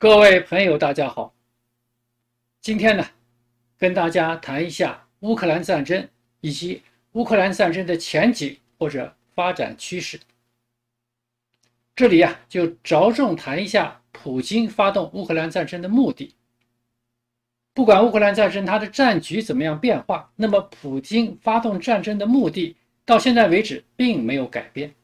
各位朋友，大家好。今天呢，跟大家谈一下乌克兰战争以及乌克兰战争的前景或者发展趋势。这里啊，就着重谈一下普京发动乌克兰战争的目的。不管乌克兰战争它的战局怎么样变化，那么普京发动战争的目的到现在为止并没有改变。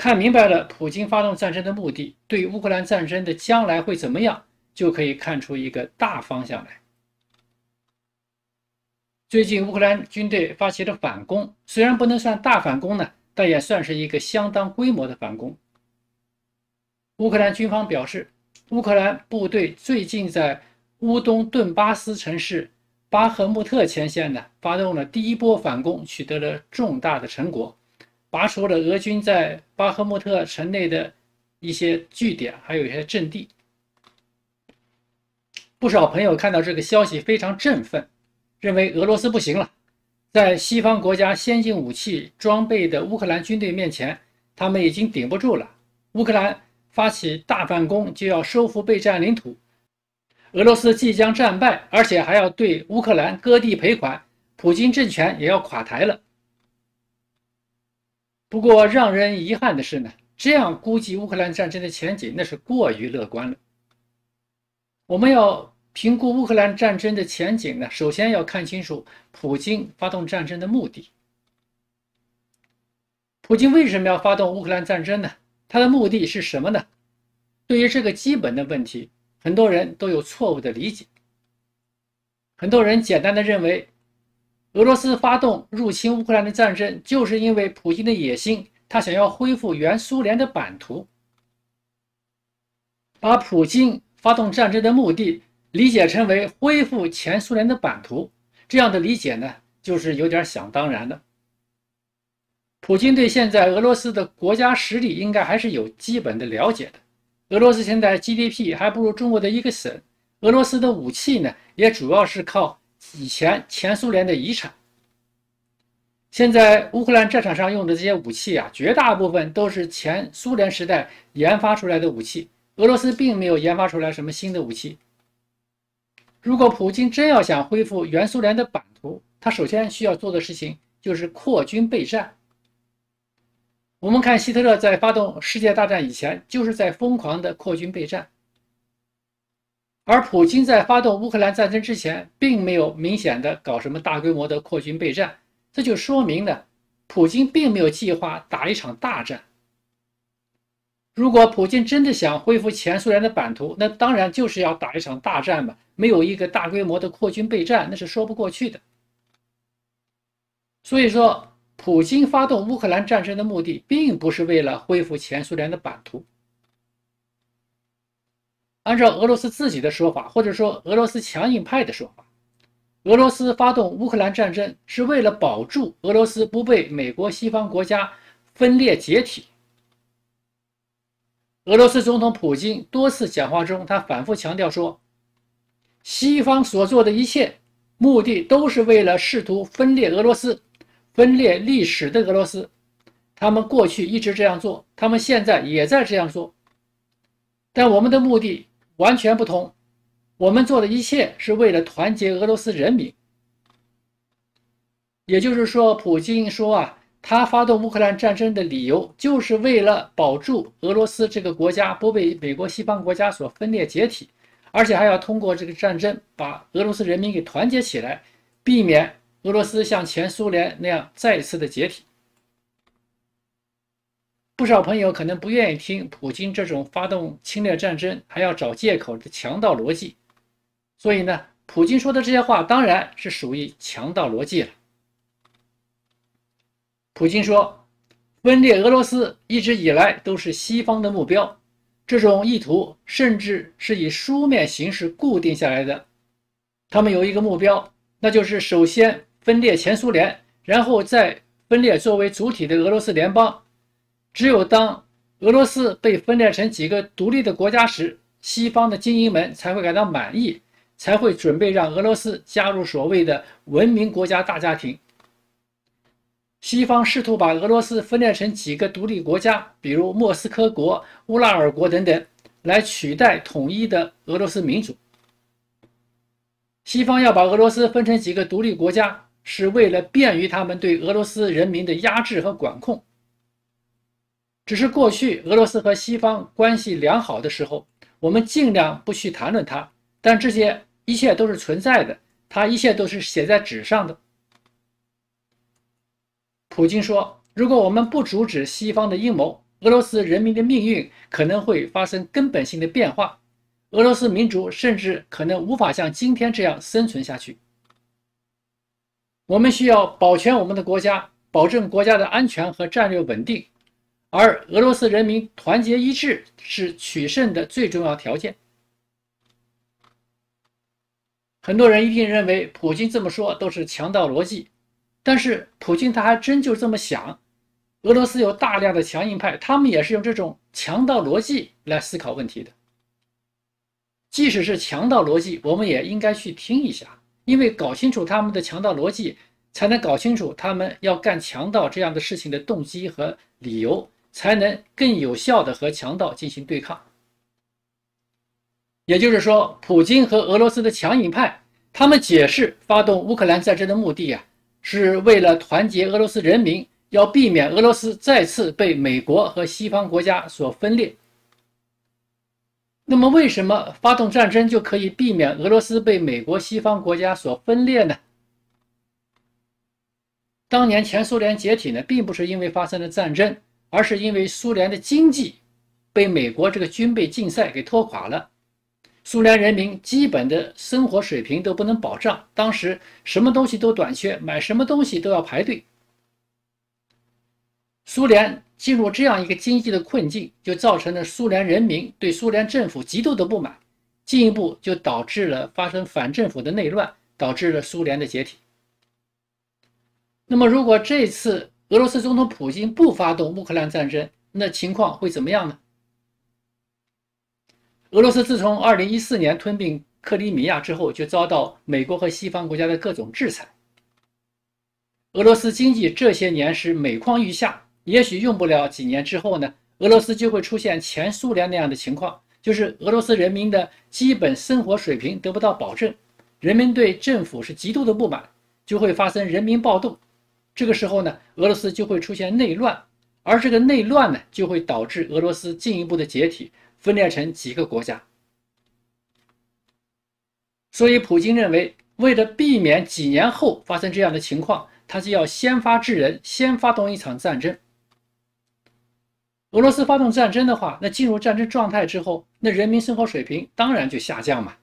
看明白了，普京发动战争的目的，对乌克兰战争的将来会怎么样，就可以看出一个大方向来。最近，乌克兰军队发起的反攻，虽然不能算大反攻呢，但也算是一个相当规模的反攻。乌克兰军方表示，乌克兰部队最近在乌东顿巴斯城市巴赫穆特前线呢，发动了第一波反攻，取得了重大的成果。拔除了俄军在巴赫穆特城内的一些据点，还有一些阵地。不少朋友看到这个消息非常振奋，认为俄罗斯不行了，在西方国家先进武器装备的乌克兰军队面前，他们已经顶不住了。乌克兰发起大反攻，就要收复被占领土，俄罗斯即将战败，而且还要对乌克兰割地赔款，普京政权也要垮台了。不过，让人遗憾的是呢，这样估计乌克兰战争的前景那是过于乐观了。我们要评估乌克兰战争的前景呢，首先要看清楚普京发动战争的目的。普京为什么要发动乌克兰战争呢？他的目的是什么呢？对于这个基本的问题，很多人都有错误的理解。很多人简单的认为。俄罗斯发动入侵乌克兰的战争，就是因为普京的野心，他想要恢复原苏联的版图。把普京发动战争的目的理解成为恢复前苏联的版图，这样的理解呢，就是有点想当然了。普京对现在俄罗斯的国家实力应该还是有基本的了解的。俄罗斯现在 GDP 还不如中国的一个省，俄罗斯的武器呢，也主要是靠。以前前苏联的遗产，现在乌克兰战场上用的这些武器啊，绝大部分都是前苏联时代研发出来的武器。俄罗斯并没有研发出来什么新的武器。如果普京真要想恢复原苏联的版图，他首先需要做的事情就是扩军备战。我们看希特勒在发动世界大战以前，就是在疯狂的扩军备战。而普京在发动乌克兰战争之前，并没有明显的搞什么大规模的扩军备战，这就说明了，普京并没有计划打一场大战。如果普京真的想恢复前苏联的版图，那当然就是要打一场大战嘛，没有一个大规模的扩军备战，那是说不过去的。所以说，普京发动乌克兰战争的目的，并不是为了恢复前苏联的版图。按照俄罗斯自己的说法，或者说俄罗斯强硬派的说法，俄罗斯发动乌克兰战争是为了保住俄罗斯不被美国西方国家分裂解体。俄罗斯总统普京多次讲话中，他反复强调说，西方所做的一切目的都是为了试图分裂俄罗斯，分裂历史的俄罗斯。他们过去一直这样做，他们现在也在这样做，但我们的目的。完全不同，我们做的一切是为了团结俄罗斯人民。也就是说，普京说啊，他发动乌克兰战争的理由就是为了保住俄罗斯这个国家不被美国西方国家所分裂解体，而且还要通过这个战争把俄罗斯人民给团结起来，避免俄罗斯像前苏联那样再次的解体。不少朋友可能不愿意听普京这种发动侵略战争还要找借口的强盗逻辑，所以呢，普京说的这些话当然是属于强盗逻辑了。普京说，分裂俄罗斯一直以来都是西方的目标，这种意图甚至是以书面形式固定下来的。他们有一个目标，那就是首先分裂前苏联，然后再分裂作为主体的俄罗斯联邦。只有当俄罗斯被分裂成几个独立的国家时，西方的精英们才会感到满意，才会准备让俄罗斯加入所谓的文明国家大家庭。西方试图把俄罗斯分裂成几个独立国家，比如莫斯科国、乌拉尔国等等，来取代统一的俄罗斯民族。西方要把俄罗斯分成几个独立国家，是为了便于他们对俄罗斯人民的压制和管控。只是过去俄罗斯和西方关系良好的时候，我们尽量不去谈论它。但这些一切都是存在的，它一切都是写在纸上的。普京说：“如果我们不阻止西方的阴谋，俄罗斯人民的命运可能会发生根本性的变化，俄罗斯民族甚至可能无法像今天这样生存下去。我们需要保全我们的国家，保证国家的安全和战略稳定。”而俄罗斯人民团结一致是取胜的最重要条件。很多人一定认为普京这么说都是强盗逻辑，但是普京他还真就这么想。俄罗斯有大量的强硬派，他们也是用这种强盗逻辑来思考问题的。即使是强盗逻辑，我们也应该去听一下，因为搞清楚他们的强盗逻辑，才能搞清楚他们要干强盗这样的事情的动机和理由。才能更有效地和强盗进行对抗。也就是说，普京和俄罗斯的强硬派，他们解释发动乌克兰战争的目的呀，是为了团结俄罗斯人民，要避免俄罗斯再次被美国和西方国家所分裂。那么，为什么发动战争就可以避免俄罗斯被美国、西方国家所分裂呢？当年前苏联解体呢，并不是因为发生了战争。而是因为苏联的经济被美国这个军备竞赛给拖垮了，苏联人民基本的生活水平都不能保障，当时什么东西都短缺，买什么东西都要排队。苏联进入这样一个经济的困境，就造成了苏联人民对苏联政府极度的不满，进一步就导致了发生反政府的内乱，导致了苏联的解体。那么，如果这次，俄罗斯总统普京不发动乌克兰战争，那情况会怎么样呢？俄罗斯自从二零一四年吞并克里米亚之后，就遭到美国和西方国家的各种制裁。俄罗斯经济这些年是每况愈下，也许用不了几年之后呢，俄罗斯就会出现前苏联那样的情况，就是俄罗斯人民的基本生活水平得不到保证，人民对政府是极度的不满，就会发生人民暴动。这个时候呢，俄罗斯就会出现内乱，而这个内乱呢，就会导致俄罗斯进一步的解体，分裂成几个国家。所以，普京认为，为了避免几年后发生这样的情况，他就要先发制人，先发动一场战争。俄罗斯发动战争的话，那进入战争状态之后，那人民生活水平当然就下降嘛。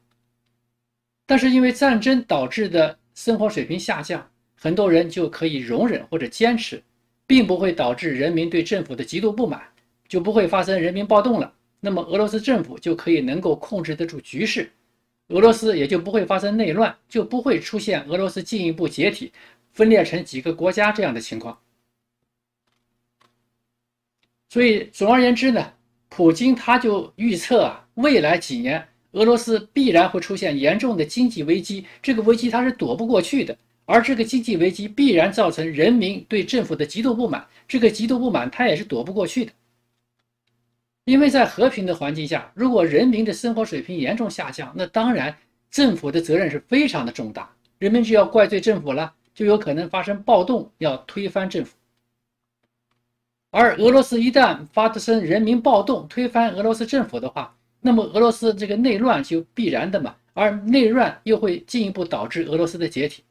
但是，因为战争导致的生活水平下降。很多人就可以容忍或者坚持，并不会导致人民对政府的极度不满，就不会发生人民暴动了。那么俄罗斯政府就可以能够控制得住局势，俄罗斯也就不会发生内乱，就不会出现俄罗斯进一步解体、分裂成几个国家这样的情况。所以，总而言之呢，普京他就预测啊，未来几年俄罗斯必然会出现严重的经济危机，这个危机他是躲不过去的。而这个经济危机必然造成人民对政府的极度不满，这个极度不满他也是躲不过去的。因为在和平的环境下，如果人民的生活水平严重下降，那当然政府的责任是非常的重大，人民就要怪罪政府了，就有可能发生暴动，要推翻政府。而俄罗斯一旦发生人民暴动，推翻俄罗斯政府的话，那么俄罗斯这个内乱就必然的嘛，而内乱又会进一步导致俄罗斯的解体。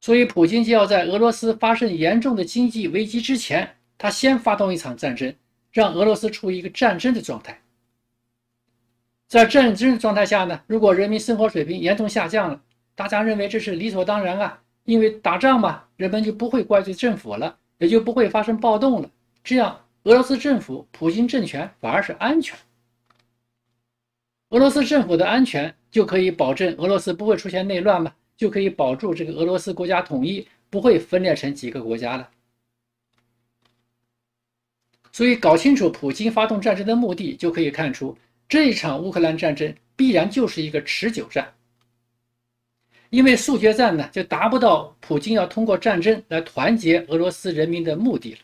所以，普京就要在俄罗斯发生严重的经济危机之前，他先发动一场战争，让俄罗斯处于一个战争的状态。在战争状态下呢，如果人民生活水平严重下降了，大家认为这是理所当然啊，因为打仗嘛，人们就不会怪罪政府了，也就不会发生暴动了。这样，俄罗斯政府、普京政权反而是安全。俄罗斯政府的安全就可以保证俄罗斯不会出现内乱吗？就可以保住这个俄罗斯国家统一，不会分裂成几个国家了。所以搞清楚普京发动战争的目的，就可以看出这一场乌克兰战争必然就是一个持久战。因为速决战呢，就达不到普京要通过战争来团结俄罗斯人民的目的了。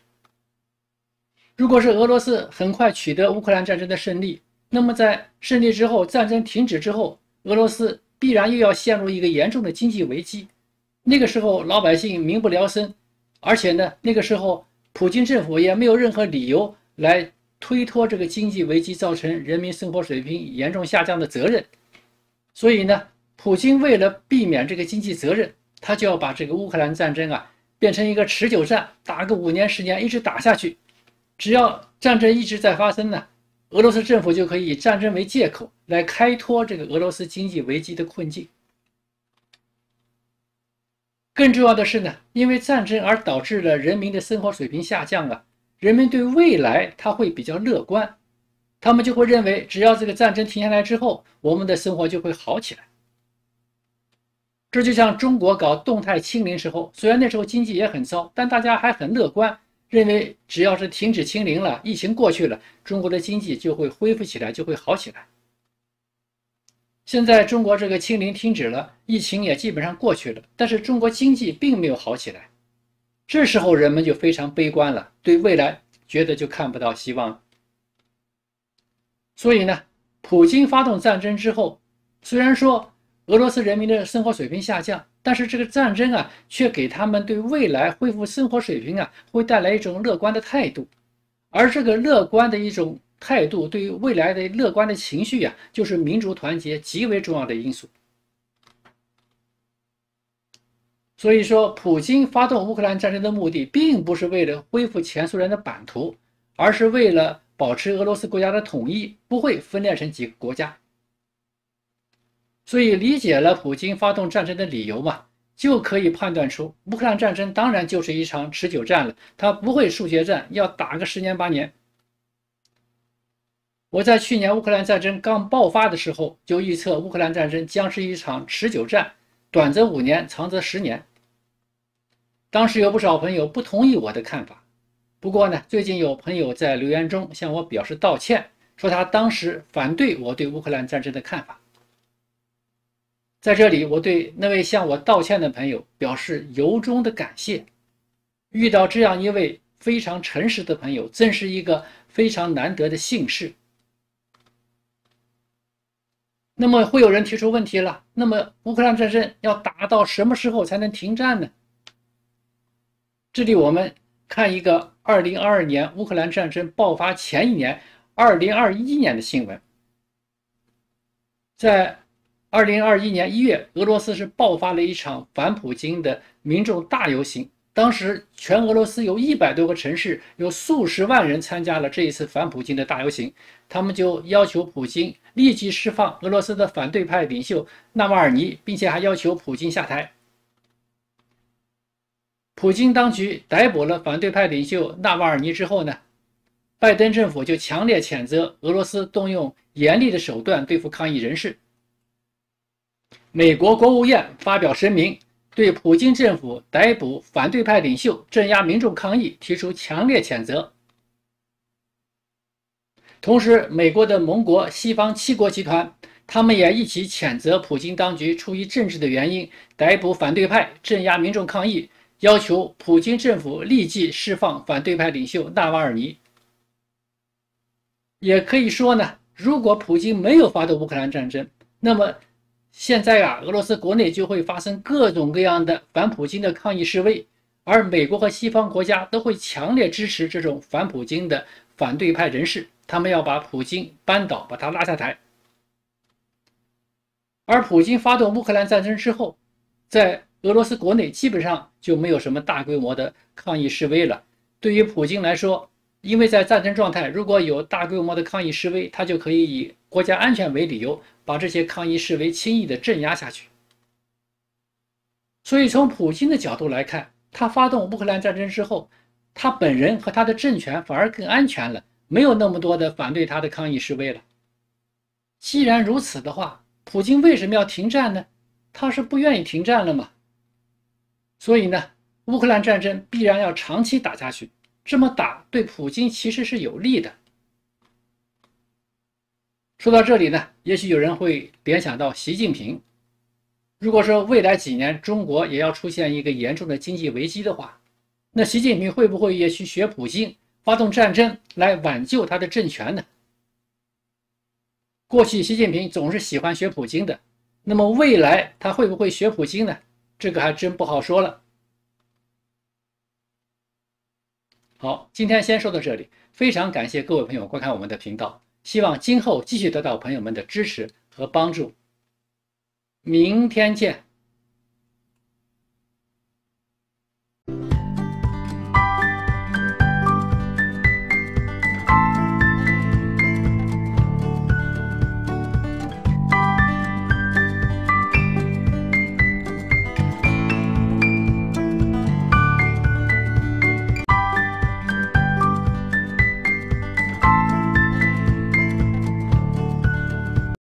如果是俄罗斯很快取得乌克兰战争的胜利，那么在胜利之后，战争停止之后，俄罗斯。必然又要陷入一个严重的经济危机，那个时候老百姓民不聊生，而且呢，那个时候普京政府也没有任何理由来推脱这个经济危机造成人民生活水平严重下降的责任，所以呢，普京为了避免这个经济责任，他就要把这个乌克兰战争啊变成一个持久战，打个五年十年，一直打下去，只要战争一直在发生呢。俄罗斯政府就可以以战争为借口来开脱这个俄罗斯经济危机的困境。更重要的是呢，因为战争而导致了人民的生活水平下降啊，人们对未来他会比较乐观，他们就会认为只要这个战争停下来之后，我们的生活就会好起来。这就像中国搞动态清零时候，虽然那时候经济也很糟，但大家还很乐观。认为只要是停止清零了，疫情过去了，中国的经济就会恢复起来，就会好起来。现在中国这个清零停止了，疫情也基本上过去了，但是中国经济并没有好起来。这时候人们就非常悲观了，对未来觉得就看不到希望。所以呢，普京发动战争之后，虽然说。俄罗斯人民的生活水平下降，但是这个战争啊，却给他们对未来恢复生活水平啊，会带来一种乐观的态度。而这个乐观的一种态度，对于未来的乐观的情绪呀，就是民族团结极为重要的因素。所以说，普京发动乌克兰战争的目的，并不是为了恢复前苏联的版图，而是为了保持俄罗斯国家的统一，不会分裂成几个国家。所以，理解了普京发动战争的理由嘛，就可以判断出乌克兰战争当然就是一场持久战了。他不会数学战，要打个十年八年。我在去年乌克兰战争刚爆发的时候，就预测乌克兰战争将是一场持久战，短则五年，长则十年。当时有不少朋友不同意我的看法，不过呢，最近有朋友在留言中向我表示道歉，说他当时反对我对乌克兰战争的看法。在这里，我对那位向我道歉的朋友表示由衷的感谢。遇到这样一位非常诚实的朋友，真是一个非常难得的幸事。那么，会有人提出问题了：那么，乌克兰战争要打到什么时候才能停战呢？这里，我们看一个二零二二年乌克兰战争爆发前一年，二零二一年的新闻，在。二零二一年一月，俄罗斯是爆发了一场反普京的民众大游行。当时，全俄罗斯有一百多个城市，有数十万人参加了这一次反普京的大游行。他们就要求普京立即释放俄罗斯的反对派领袖纳瓦尔尼，并且还要求普京下台。普京当局逮捕了反对派领袖纳瓦尔尼之后呢，拜登政府就强烈谴责俄罗斯动用严厉的手段对付抗议人士。美国国务院发表声明，对普京政府逮捕反对派领袖、镇压民众抗议提出强烈谴责。同时，美国的盟国西方七国集团，他们也一起谴责普京当局出于政治的原因逮捕反对派、镇压民众抗议，要求普京政府立即释放反对派领袖纳瓦尔尼。也可以说呢，如果普京没有发动乌克兰战争，那么。现在啊，俄罗斯国内就会发生各种各样的反普京的抗议示威，而美国和西方国家都会强烈支持这种反普京的反对派人士，他们要把普京扳倒，把他拉下台。而普京发动乌克兰战争之后，在俄罗斯国内基本上就没有什么大规模的抗议示威了。对于普京来说，因为在战争状态，如果有大规模的抗议示威，他就可以以国家安全为理由，把这些抗议示威轻易的镇压下去。所以，从普京的角度来看，他发动乌克兰战争之后，他本人和他的政权反而更安全了，没有那么多的反对他的抗议示威了。既然如此的话，普京为什么要停战呢？他是不愿意停战了吗？所以呢，乌克兰战争必然要长期打下去。这么打对普京其实是有利的。说到这里呢，也许有人会联想到习近平。如果说未来几年中国也要出现一个严重的经济危机的话，那习近平会不会也去学普京，发动战争来挽救他的政权呢？过去习近平总是喜欢学普京的，那么未来他会不会学普京呢？这个还真不好说了。好，今天先说到这里，非常感谢各位朋友观看我们的频道，希望今后继续得到朋友们的支持和帮助。明天见。